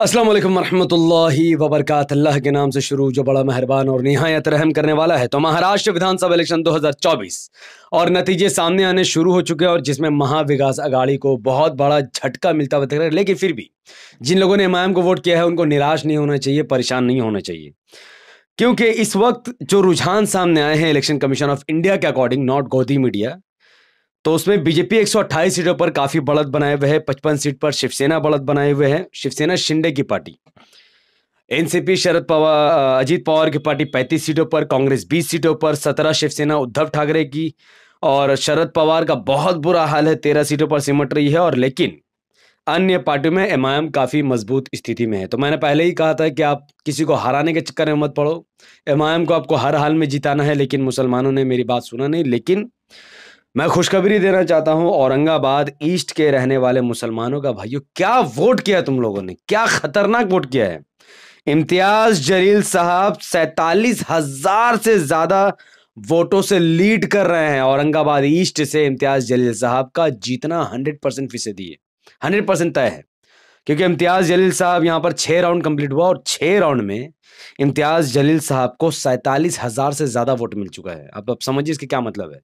असलम वरहमल वबरकत अल्लाह के नाम से शुरू जो बड़ा मेहरबान और नहायत रहम करने वाला है तो महाराष्ट्र विधानसभा इलेक्शन 2024 और नतीजे सामने आने शुरू हो चुके हैं और जिसमें महाविकास अगाड़ी को बहुत बड़ा झटका मिलता हुआ दिख रहा है लेकिन फिर भी जिन लोगों ने एम को वोट किया है उनको निराश नहीं होना चाहिए परेशान नहीं होना चाहिए क्योंकि इस वक्त जो रुझान सामने आए हैं इलेक्शन कमीशन ऑफ इंडिया के अकॉर्डिंग नॉट गोदी मीडिया तो उसमें बीजेपी 128 सीटों पर काफी बढ़त बनाए हुए है पचपन सीट पर शिवसेना बढ़त बनाए हुए है शिवसेना शिंदे की पार्टी एनसीपी शरद पवार अजीत पवार की पार्टी 35 सीटों पर कांग्रेस 20 सीटों पर 17 शिवसेना उद्धव ठाकरे की और शरद पवार का बहुत बुरा हाल है तेरह सीटों पर सिमट रही है और लेकिन अन्य पार्टियों में एम काफ़ी मजबूत स्थिति में है तो मैंने पहले ही कहा था कि आप किसी को हराने के चक्कर में मत पड़ो एम को आपको हर हाल में जिताना है लेकिन मुसलमानों ने मेरी बात सुना नहीं लेकिन मैं खुशखबरी देना चाहता हूं औरंगाबाद ईस्ट के रहने वाले मुसलमानों का भाइयों क्या वोट किया तुम लोगों ने क्या खतरनाक वोट किया है इम्तियाज जरील साहब सैतालीस हजार से ज्यादा वोटों से लीड कर रहे हैं औरंगाबाद ईस्ट से इम्तियाज जलील साहब का जीतना हंड्रेड परसेंट फीसदी है हंड्रेड परसेंट तय है क्योंकि इम्तियाज जलील साहब यहाँ पर छह राउंड कंप्लीट हुआ और छह राउंड में इम्तियाज जलील साहब को सैतालीस हज़ार से ज़्यादा वोट मिल चुका है अब आप समझिए इसके क्या मतलब है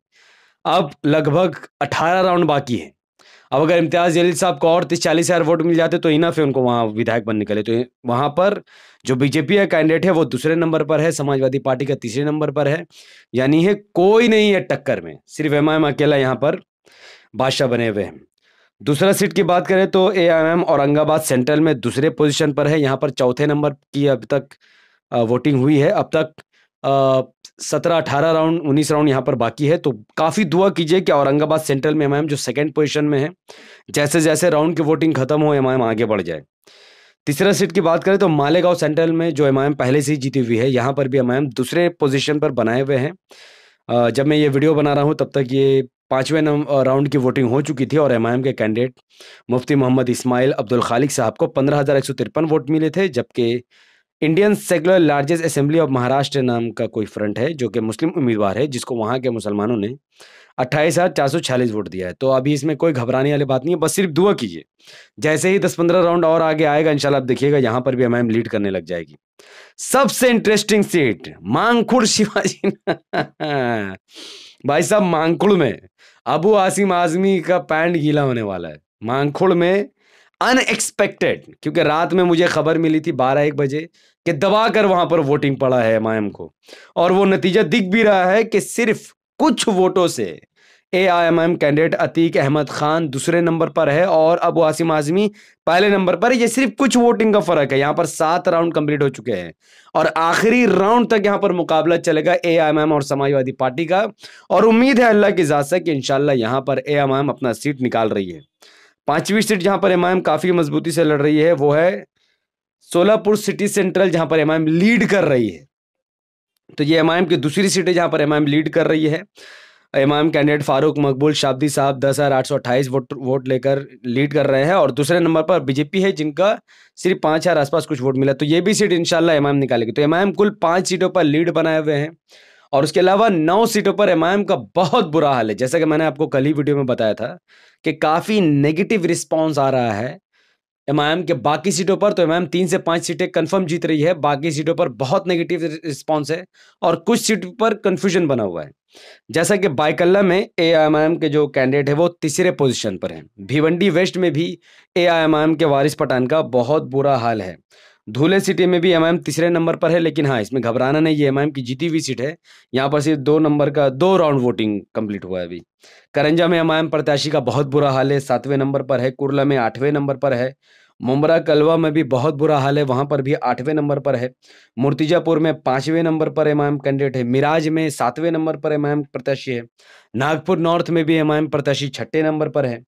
अब लगभग 18 राउंड बाकी है अब अगर इम्तियाज जलील साहब को और तीस चालीस हज़ार वोट मिल जाते तो इनफ है उनको वहाँ विधायक बनने के लिए तो वहां पर जो बीजेपी का कैंडिडेट है वो दूसरे नंबर पर है समाजवादी पार्टी का तीसरे नंबर पर है यानी है कोई नहीं है टक्कर में सिर्फ एम एम अकेला यहाँ पर बादशाह बने हुए हैं दूसरा सीट की बात करें तो ए औरंगाबाद सेंट्रल में दूसरे पोजिशन पर है यहाँ पर चौथे नंबर की अब तक वोटिंग हुई है अब तक सत्रह अठारह राउंड उन्नीस राउंड यहाँ पर बाकी है तो काफ़ी दुआ कीजिए कि औरंगाबाद सेंट्रल में एम जो सेकेंड पोजिशन में है जैसे जैसे राउंड की वोटिंग खत्म हो एम आगे बढ़ जाए तीसरा सीट की बात करें तो मालेगांव सेंट्रल में जो एम पहले से ही जीती हुई है यहाँ पर भी एम दूसरे पोजिशन पर बनाए हुए हैं जब मैं ये वीडियो बना रहा हूँ तब तक ये पाँचवें राउंड की वोटिंग हो चुकी थी और एम के कैंडिडेट मुफ्ती मोहम्मद इस्माइल अब्दुल खालिक साहब को पंद्रह वोट मिले थे जबकि Indian secular largest assembly of Maharashtra नाम का कोई फ्रंट है जो कि मुस्लिम उम्मीदवार है जिसको वहाँ के मुसलमानों ने अट्ठाईस हज़ार चार सौ छियालीस वोट दिया है तो अभी इसमें कोई घबराने वाली बात नहीं है बस सिर्फ दुआ कीजिए जैसे ही दस पंद्रह राउंड और आगे आएगा इंशाल्लाह आप देखिएगा यहाँ पर भी एमआईएम लीड करने लग जाएगी सबसे इंटरेस्टिंग सीट मांगखुड़ शिवाजी भाई साहब मांगखुड़ में अबू आसिम आजमी का पैंड गीला होने वाला है मांगखुड़ में अनएक्सपेक्टेड क्योंकि रात में मुझे खबर मिली थी बारह एक बजे कि दबा कर वहां पर वोटिंग पड़ा है एम को और वो नतीजा दिख भी रहा है कि सिर्फ कुछ वोटों से A I M M candidate Atiq Ahmed Khan दूसरे नंबर पर है और अब वासिम आजमी पहले नंबर पर है ये सिर्फ कुछ वोटिंग का फर्क है यहाँ पर सात राउंड कंप्लीट हो चुके हैं और आखिरी राउंड तक यहाँ पर मुकाबला चलेगा ए आई एम एम और समाजवादी पार्टी का और उम्मीद है अल्लाह की जात से कि इनशाला यहाँ पर ए एम एम अपना सीट निकाल रही है पांचवी सीट जहां पर एमआईएम काफी मजबूती से लड़ रही है वो है सोलापुर सिटी सेंट्रल जहां पर एमआईएम लीड कर रही है तो ये एमआईएम की दूसरी सीट है जहां पर एमआईएम लीड कर रही है एमआईएम कैंडिडेट फारूक मकबूल शाब्दी साहब दस हज़ार आठ सौ अट्ठाईस वोट वोट लेकर लीड कर रहे हैं और दूसरे नंबर पर बीजेपी है जिनका सिर्फ पांच हज़ार आसपास कुछ वोट मिला तो ये भी सीट इंशाल्लाह एमआईएम निकालेगी तो एमआईएम कुल पांच सीटों पर लीड बनाए हुए हैं और उसके अलावा नौ सीटों पर एमआईएम का बहुत बुरा हाल है जैसा कि मैंने आपको कल ही वीडियो में बताया था कि काफ़ी नेगेटिव रिस्पॉन्स आ रहा है एमआईएम के बाकी सीटों पर तो एमआईएम तीन से पांच सीटें कंफर्म जीत रही है बाकी सीटों पर बहुत नेगेटिव रिस्पांस है और कुछ सीट पर कंफ्यूजन बना हुआ है जैसा कि बाइकल्ला में ए के जो कैंडिडेट है वो तीसरे पोजिशन पर है भिवंडी वेस्ट में भी ए के वारिस पठान का बहुत बुरा हाल है धूले सिटी में भी एम एम तीसरे नंबर पर है लेकिन हाँ इसमें घबराना नहीं है एम एम की जीती हुई सीट है यहाँ पर सिर्फ दो नंबर का दो राउंड वोटिंग कंप्लीट हुआ है अभी करंजा में एम एम प्रत्याशी का बहुत बुरा हाल है सातवें नंबर पर है कुरला में आठवें नंबर पर है मुमरा कलवा में भी बहुत बुरा हाल है वहाँ पर भी आठवें नंबर पर है मूर्तिजापुर में पाँचवें नंबर पर एम आई कैंडिडेट है मिराज में सातवें नंबर पर एम आई प्रत्याशी है नागपुर नॉर्थ में भी एम प्रत्याशी छठे नंबर पर है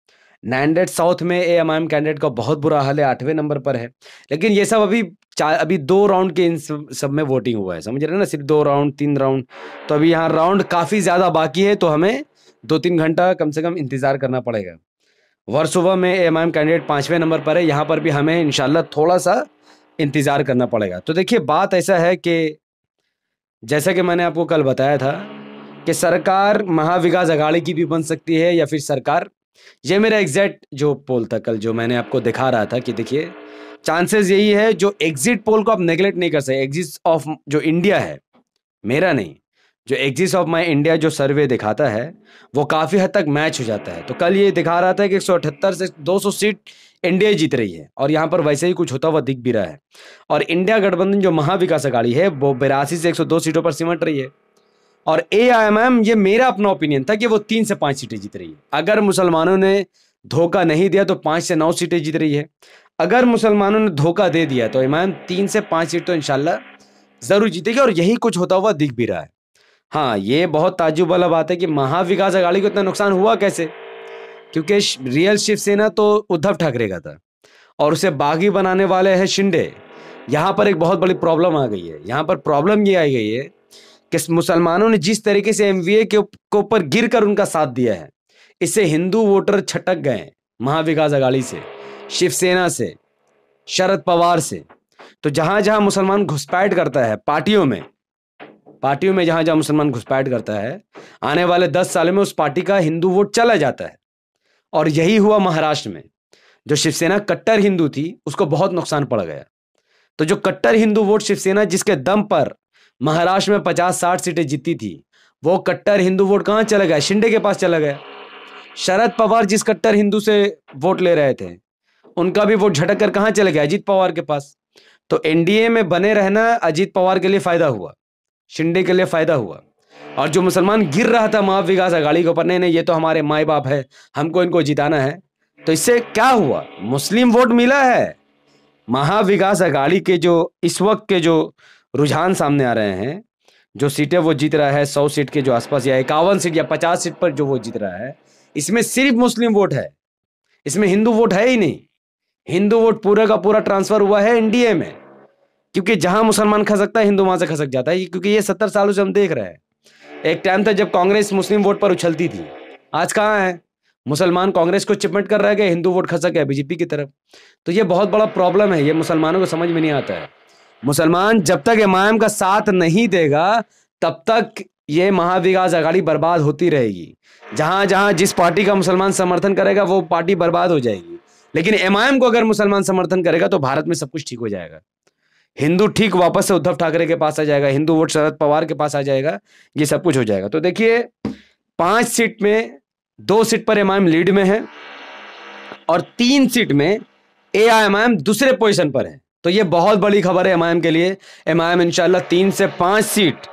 नैंडेड साउथ में ए एम एम कैंडिडेट का बहुत बुरा हाल है आठवें नंबर पर है लेकिन ये सब अभी अभी दो राउंड के इन सब में वोटिंग हुआ है समझ रहे ना सिर्फ दो राउंड तीन राउंड तो अभी यहाँ राउंड काफ़ी ज़्यादा बाकी है तो हमें दो तीन घंटा कम से कम इंतज़ार करना पड़ेगा सुबह में ए एम एम कैंडिडेट पाँचवें नंबर पर है यहाँ पर भी हमें इनशाला थोड़ा सा इंतज़ार करना पड़ेगा तो देखिए बात ऐसा है कि जैसा कि मैंने आपको कल बताया था कि सरकार महाविकास अघाड़ी की भी बन सकती है या फिर सरकार ये मेरा एग्जैक्ट जो पोल था कल जो मैंने आपको दिखा रहा था कि देखिए चांसेस यही है जो एग्जिट पोल को आप नेगलेक्ट नहीं कर सकते एग्जिट ऑफ जो इंडिया है मेरा नहीं जो एग्जिट ऑफ माई इंडिया जो सर्वे दिखाता है वो काफ़ी हद तक मैच हो जाता है तो कल ये दिखा रहा था कि एक से 200 सीट इंडिया जीत रही है और यहाँ पर वैसे ही कुछ होता हुआ दिख भी रहा है और इंडिया गठबंधन जो महाविकास अघाड़ी है वो बिरासी से एक सीटों पर सिमट रही है और ए आई एम एम ये मेरा अपना ओपिनियन था कि वो तीन से पांच सीटें जीत रही है अगर मुसलमानों ने धोखा नहीं दिया तो पांच से नौ सीटें जीत रही है अगर मुसलमानों ने धोखा दे दिया तो इमाम तीन से पांच सीट तो इनशाला ज़रूर जीतेगी और यही कुछ होता हुआ दिख भी रहा है हाँ ये बहुत ताजुब वाला बात है कि महाविकास अघाड़ी को इतना नुकसान हुआ कैसे क्योंकि रियल शिवसेना तो उद्धव ठाकरे का था और उसे बागी बनाने वाले हैं शिंदे यहाँ पर एक बहुत बड़ी प्रॉब्लम आ गई है यहाँ पर प्रॉब्लम ये आई गई है कि मुसलमानों ने जिस तरीके से एमवीए के ऊपर गिर कर उनका साथ दिया है इससे हिंदू वोटर छटक गए महाविकास अगाड़ी से शिवसेना से शरद पवार से तो जहां जहां मुसलमान घुसपैठ करता है पार्टियों में पार्टियों में जहां जहां मुसलमान घुसपैठ करता है आने वाले दस साल में उस पार्टी का हिंदू वोट चला जाता है और यही हुआ महाराष्ट्र में जो शिवसेना कट्टर हिंदू थी उसको बहुत नुकसान पड़ गया तो जो कट्टर हिंदू वोट शिवसेना जिसके दम पर महाराष्ट्र में पचास साठ सीटें जीती थी वो कट्टर हिंदू वोट कहाँ चला गया शिंदे के पास चला गया शरद पवार जिस कट्टर हिंदू से वोट ले रहे थे उनका भी वोट झटक कर कहाँ चला गया अजीत पवार के पास तो एनडीए में बने रहना अजीत पवार के लिए फायदा हुआ शिंदे के लिए फायदा हुआ और जो मुसलमान गिर रहा था माँ विकास अगाड़ी के ऊपर नहीं नहीं ये तो हमारे माए बाप है हमको इनको जिताना है तो इससे क्या हुआ मुस्लिम वोट मिला है महाविकास अगाड़ी के जो इस वक्त के जो रुझान सामने आ रहे हैं जो सीटें वो जीत रहा है सौ सीट के जो आसपास या इक्यावन सीट या पचास सीट पर जो वो जीत रहा है इसमें सिर्फ मुस्लिम वोट है इसमें हिंदू वोट है ही नहीं हिंदू वोट पूरे का पूरा ट्रांसफर हुआ है एनडीए में क्योंकि जहां मुसलमान खसकता है हिंदू वहां से खसक जाता है क्योंकि ये सत्तर सालों से हम देख रहे हैं एक टाइम था जब कांग्रेस मुस्लिम वोट पर उछलती थी आज कहाँ है मुसलमान कांग्रेस को चिपमेंट कर रहे हिंदू वोट खसक है बीजेपी की तरफ तो ये बहुत बड़ा प्रॉब्लम है ये मुसलमानों को समझ में नहीं आता है मुसलमान जब तक इमाम का साथ नहीं देगा तब तक ये महाविकास अघाड़ी बर्बाद होती रहेगी जहां जहां जिस पार्टी का मुसलमान समर्थन करेगा वो पार्टी बर्बाद हो जाएगी लेकिन एमआईएम को अगर मुसलमान समर्थन करेगा तो भारत में सब कुछ ठीक हो जाएगा हिंदू ठीक वापस से उद्धव ठाकरे के पास आ जाएगा हिंदू वोट शरद पवार के पास आ जाएगा ये सब कुछ हो जाएगा तो देखिए पांच सीट में दो सीट पर एमआईएम लीड में है और तीन सीट में ए दूसरे पोजिशन पर है तो ये बहुत बड़ी खबर है एम के लिए एम आई इनशाला तीन से पाँच सीट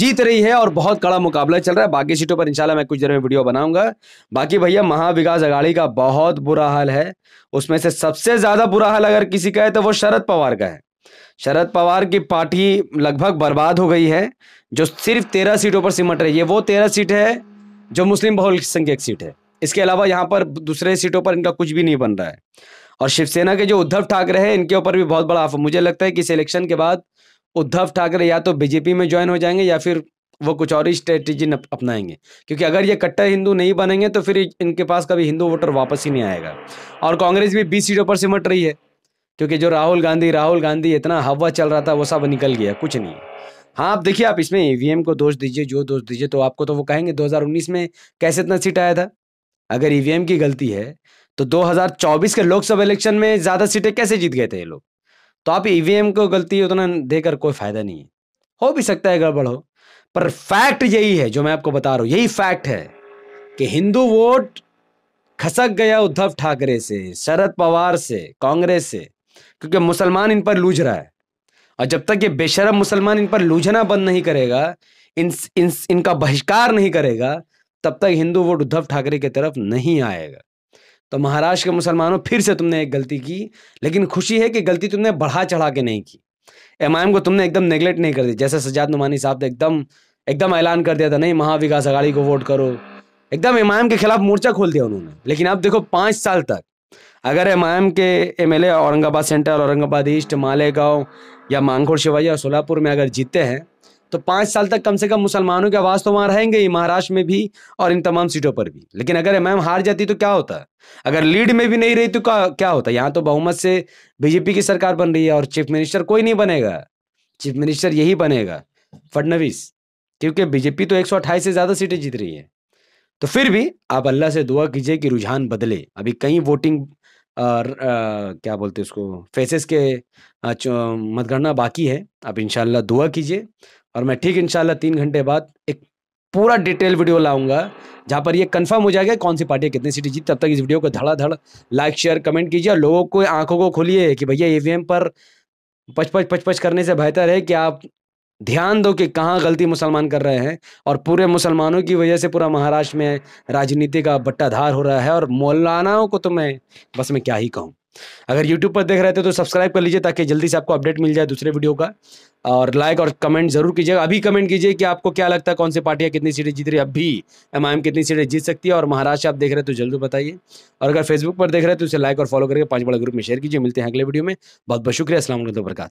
जीत रही है और बहुत कड़ा मुकाबला चल रहा है बाकी सीटों पर इंशाल्लाह मैं कुछ देर में वीडियो बनाऊंगा बाकी भैया महाविकास अघाड़ी का बहुत बुरा हाल है उसमें से सबसे ज्यादा बुरा हाल अगर किसी का है तो वो शरद पवार का है शरद पवार की पार्टी लगभग बर्बाद हो गई है जो सिर्फ तेरह सीटों पर सिमट रही है वो तेरह सीट है जो मुस्लिम बहुसंख्यक सीट है इसके अलावा यहाँ पर दूसरे सीटों पर इनका कुछ भी नहीं बन रहा है और शिवसेना के जो उद्धव ठाकरे हैं इनके ऊपर भी बहुत बड़ा आफर मुझे लगता है कि इस इलेक्शन के बाद उद्धव ठाकरे या तो बीजेपी में ज्वाइन हो जाएंगे या फिर वो कुछ और ही स्ट्रेटेजी अपनाएंगे क्योंकि अगर ये कट्टर हिंदू नहीं बनेंगे तो फिर इनके पास कभी हिंदू वोटर वापस ही नहीं आएगा और कांग्रेस भी बीस सीटों पर सिमट रही है क्योंकि जो राहुल गांधी राहुल गांधी इतना हवा चल रहा था वो सब निकल गया कुछ नहीं हाँ आप देखिए आप इसमें ईवीएम e को दोष दीजिए जो दोष दीजिए तो आपको तो वो कहेंगे 2019 में कैसे इतना सीट आया था अगर ईवीएम e की गलती है तो 2024 के लोकसभा इलेक्शन में ज्यादा सीटें कैसे जीत गए थे ये लोग तो आप ईवीएम e को गलती उतना देकर कोई फायदा नहीं है हो भी सकता है गड़बड़ हो पर फैक्ट यही है जो मैं आपको बता रहा हूं यही फैक्ट है कि हिंदू वोट खसक गया उद्धव ठाकरे से शरद पवार से कांग्रेस से क्योंकि मुसलमान इन पर लूझ रहा है और जब तक ये बेशरम मुसलमान इन पर लूझना बंद नहीं करेगा इन, इन इनका बहिष्कार नहीं करेगा तब तक हिंदू वोट उद्धव ठाकरे की तरफ नहीं आएगा तो महाराष्ट्र के मुसलमानों फिर से तुमने एक गलती की लेकिन खुशी है कि गलती तुमने बढ़ा चढ़ा के नहीं की एम को तुमने एकदम नेग्लेक्ट नहीं कर दिया जैसे सजाद नुमानी साहब ने एकदम एकदम ऐलान कर दिया था नहीं महाविकास अघाड़ी को वोट करो एकदम एम के खिलाफ मोर्चा खोल दिया उन्होंने लेकिन आप देखो पाँच साल तक अगर एम के M L A Aurangabad central Aurangabad east Malegaon या मांगोड़ शिवाजी और सोलापुर में अगर जीते हैं तो पांच साल तक कम से कम मुसलमानों की आवाज़ तो वहां रहेंगे ही महाराष्ट्र में भी और इन तमाम सीटों पर भी लेकिन अगर एम हार जाती तो क्या होता अगर लीड में भी नहीं रही तो क्या होता यहाँ तो बहुमत से बीजेपी की सरकार बन रही है और चीफ मिनिस्टर कोई नहीं बनेगा चीफ मिनिस्टर यही बनेगा फडनवीस क्योंकि बीजेपी तो एक से ज़्यादा सीटें जीत रही है तो फिर भी आप अल्लाह से दुआ कीजिए कि रुझान बदले अभी कई वोटिंग और क्या बोलते हैं उसको फेसेस के मतगणना बाकी है। आप इनशाला दुआ कीजिए और मैं ठीक इनशाला तीन घंटे बाद एक पूरा डिटेल वीडियो लाऊंगा जहाँ पर ये कन्फर्म हो जाएगा कौन-सी पार्टी कितनी सीटें जीती। तब तक इस वीडियो को धड़ाधड़ लाइक, शेयर, कमेंट कीजिए और लोगों को आंखों को खोलिए कि भैया ईवीएम पर पचपच पचपच करने से बेहतर है कि आप ध्यान दो कि कहाँ गलती मुसलमान कर रहे हैं और पूरे मुसलमानों की वजह से पूरा महाराष्ट्र में राजनीति का बट्टाधार हो रहा है और मौलानाओं को तो मैं बस मैं क्या ही कहूँ अगर YouTube पर देख रहे थे तो सब्सक्राइब कर लीजिए ताकि जल्दी से आपको अपडेट मिल जाए दूसरे वीडियो का और लाइक और कमेंट जरूर कीजिएगा अभी कमेंट कीजिए कि आपको क्या लगता है कौन सी पार्टियाँ कितनी सीटें जीत रही है अभी एम आई एम कितनी सीटें जीत सकती है और महाराष्ट्र आप देख रहे हैं तो जल्दी बताइए और अगर फेसबुक पर देख रहे हैं तो उसे लाइक और फॉलो करके पाँच बड़ा ग्रुप में शेयर कीजिए मिलते हैं अगले वीडियो में बहुत बहुत शुक्रिया असल वरक